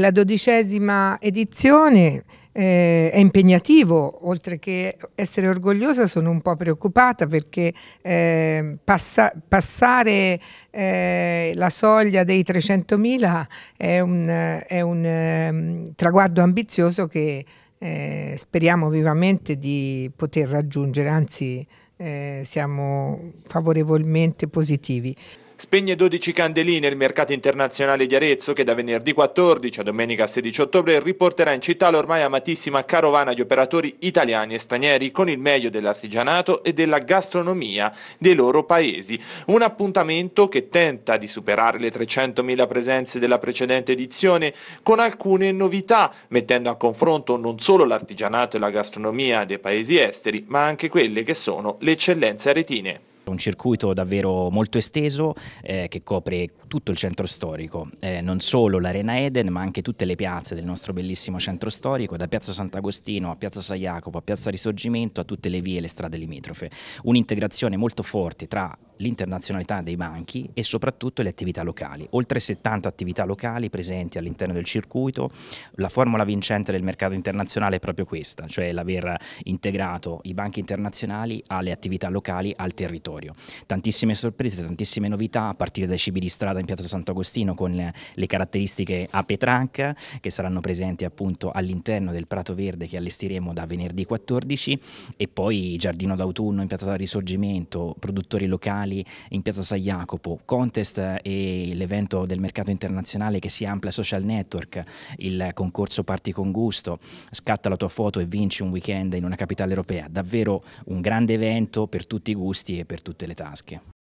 La dodicesima edizione eh, è impegnativo, oltre che essere orgogliosa sono un po' preoccupata perché eh, passa, passare eh, la soglia dei 300.000 è un, è un ehm, traguardo ambizioso che eh, speriamo vivamente di poter raggiungere, anzi eh, siamo favorevolmente positivi spegne 12 candeline il mercato internazionale di Arezzo che da venerdì 14 a domenica 16 ottobre riporterà in città l'ormai amatissima carovana di operatori italiani e stranieri con il meglio dell'artigianato e della gastronomia dei loro paesi. Un appuntamento che tenta di superare le 300.000 presenze della precedente edizione con alcune novità, mettendo a confronto non solo l'artigianato e la gastronomia dei paesi esteri, ma anche quelle che sono le eccellenze aretine. Un circuito davvero molto esteso eh, che copre tutto il centro storico, eh, non solo l'Arena Eden ma anche tutte le piazze del nostro bellissimo centro storico, da Piazza Sant'Agostino a Piazza San Jacopo a Piazza Risorgimento a tutte le vie e le strade limitrofe. Un'integrazione molto forte tra l'internazionalità dei banchi e soprattutto le attività locali. Oltre 70 attività locali presenti all'interno del circuito, la formula vincente del mercato internazionale è proprio questa, cioè l'aver integrato i banchi internazionali alle attività locali, al territorio. Tantissime sorprese, tantissime novità, a partire dai cibi di strada in piazza Sant'Agostino con le caratteristiche a Petranca che saranno presenti appunto all'interno del Prato Verde che allestiremo da venerdì 14 e poi Giardino d'autunno in piazza del Risorgimento, produttori locali Natali in Piazza San Jacopo, contest eh, e l'evento del mercato internazionale che si amplia social network, il concorso Parti con Gusto, scatta la tua foto e vinci un weekend in una capitale europea, davvero un grande evento per tutti i gusti e per tutte le tasche.